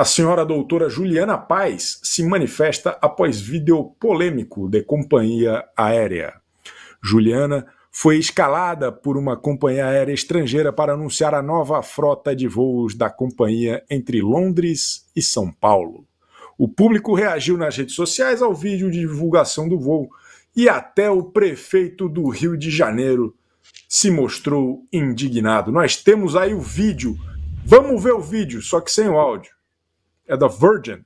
A senhora doutora Juliana Paz se manifesta após vídeo polêmico de companhia aérea. Juliana foi escalada por uma companhia aérea estrangeira para anunciar a nova frota de voos da companhia entre Londres e São Paulo. O público reagiu nas redes sociais ao vídeo de divulgação do voo e até o prefeito do Rio de Janeiro se mostrou indignado. Nós temos aí o vídeo. Vamos ver o vídeo, só que sem o áudio é da Virgin.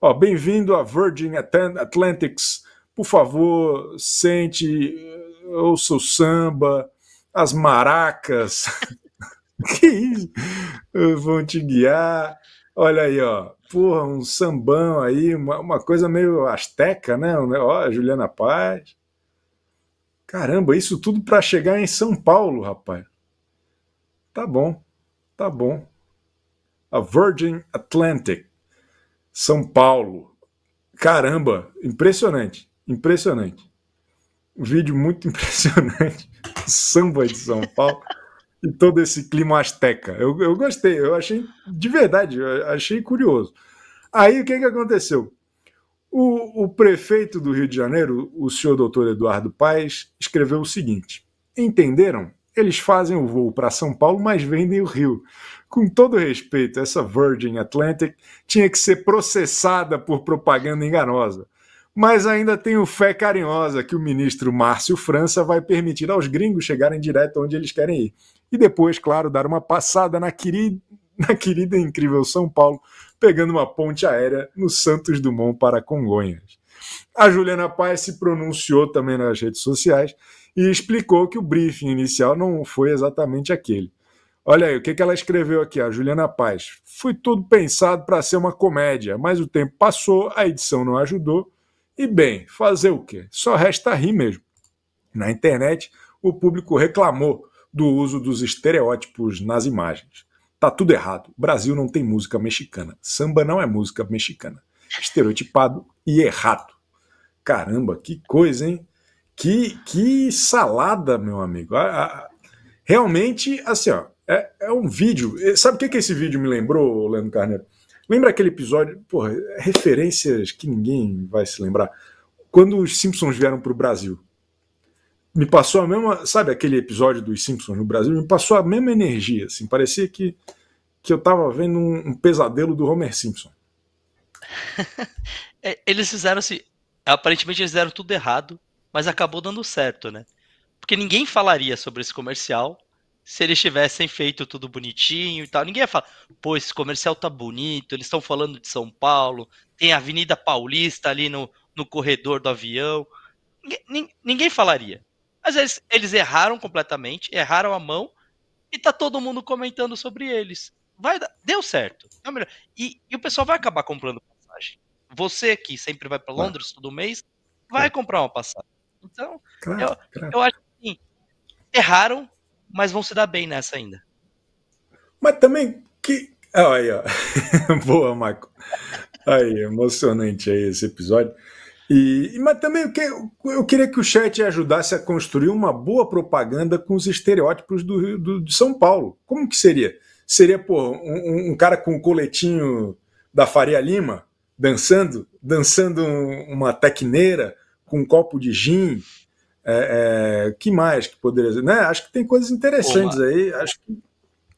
Ó, bem-vindo à Virgin Atlantics. Por favor, sente, eh, ouça o samba, as maracas. que isso? Vão te guiar. Olha aí, ó. Porra, um sambão aí, uma, uma coisa meio asteca, né? Ó, Juliana Paz. Caramba, isso tudo para chegar em São Paulo, rapaz. Tá bom, tá bom. A Virgin Atlantic. São Paulo. Caramba, impressionante, impressionante. Um vídeo muito impressionante. Samba de São Paulo e todo esse clima asteca. Eu, eu gostei, eu achei de verdade, eu achei curioso. Aí o que, que aconteceu? O, o prefeito do Rio de Janeiro, o senhor doutor Eduardo Paes, escreveu o seguinte: entenderam eles fazem o voo para São Paulo, mas vendem o Rio. Com todo respeito, essa Virgin Atlantic tinha que ser processada por propaganda enganosa. Mas ainda tenho fé carinhosa que o ministro Márcio França vai permitir aos gringos chegarem direto onde eles querem ir. E depois, claro, dar uma passada na querida, na querida e incrível São Paulo, pegando uma ponte aérea no Santos Dumont para Congonhas. A Juliana Paz se pronunciou também nas redes sociais e explicou que o briefing inicial não foi exatamente aquele. Olha aí, o que, ela escreveu aqui, a Juliana Paz. Foi tudo pensado para ser uma comédia, mas o tempo passou, a edição não ajudou. E bem, fazer o quê? Só resta rir mesmo. Na internet, o público reclamou do uso dos estereótipos nas imagens. Tá tudo errado. Brasil não tem música mexicana. Samba não é música mexicana. Estereotipado e errado. Caramba, que coisa, hein? Que, que salada, meu amigo. Realmente, assim, ó, é, é um vídeo. Sabe o que, que esse vídeo me lembrou, Leandro Carneiro? Lembra aquele episódio, porra, referências que ninguém vai se lembrar. Quando os Simpsons vieram para o Brasil, me passou a mesma, sabe aquele episódio dos Simpsons no Brasil? Me passou a mesma energia, assim, parecia que, que eu estava vendo um, um, pesadelo do Homer Simpson. É, eles fizeram assim, aparentemente eles fizeram tudo errado, mas acabou dando certo, né? Porque ninguém falaria sobre esse comercial se eles tivessem feito tudo bonitinho e tal. Ninguém ia falar, pô, esse comercial tá bonito, eles estão falando de São Paulo, tem a Avenida Paulista ali no, no corredor do avião. Ninguém, ninguém falaria. Mas eles, eles erraram completamente, erraram a mão e tá todo mundo comentando sobre eles. Vai, deu certo. É melhor. E, e o pessoal vai acabar comprando passagem. Você que sempre vai para Londres todo mês, vai comprar uma passagem. Então, claro, eu, claro. eu, acho que sim, erraram, mas vão se dar bem nessa ainda. Mas também que. Ah, aí, ó. Boa, Marco. Aí, emocionante aí esse episódio. E, mas também eu, que, eu queria que o chat ajudasse a construir uma boa propaganda com os estereótipos do, Rio, do de São Paulo. Como que seria? Seria, pô, um, um cara com um coletinho da Faria Lima dançando, dançando um, uma tecneira, com um copo de gin. É, é que mais que poderia dizer? Né? Acho que tem coisas interessantes Olá. aí. Acho que...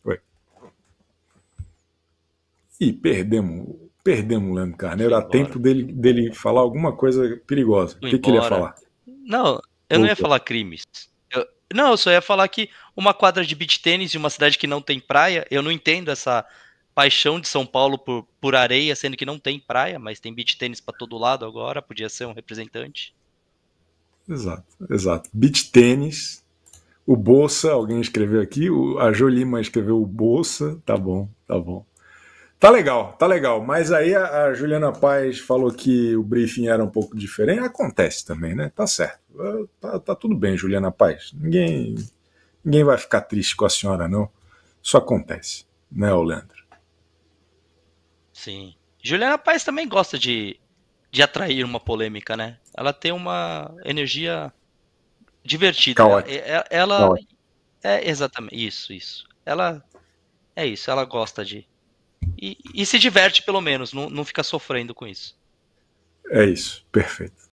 Oi. Ih, perdemos, perdemos o Leandro Carneiro. Há tempo dele, dele falar alguma coisa perigosa. O que, que, ele ia falar? Não, eu não ia falar crimes. Eu, não, eu só ia falar que uma quadra de beach tênis e uma cidade que não tem praia, eu não entendo essa paixão de São Paulo por, por areia, sendo que não tem praia, mas tem beach tênis para todo lado agora, podia ser um representante. Exato, exato. Beach tênis. O Bolsa, alguém escreveu aqui, o, a Jolima escreveu o Bolsa, tá bom, tá bom. Tá legal, tá legal. Mas aí a, a, Juliana Paz falou que o briefing era um pouco diferente. Acontece também, né? Tá certo. Ah, tá, tá, tudo bem, Juliana Paz. Ninguém, ninguém vai ficar triste com a senhora, não. Isso acontece, né, Leandro? Sim. Juliana Paz também gosta de de atrair uma polêmica, né? Ela tem uma energia divertida. Caótica. Ela, é, é, ela Caótica. é exatamente isso, isso. Ela é isso, ela gosta de e, e se diverte pelo menos, não, não fica sofrendo com isso. É isso, perfeito.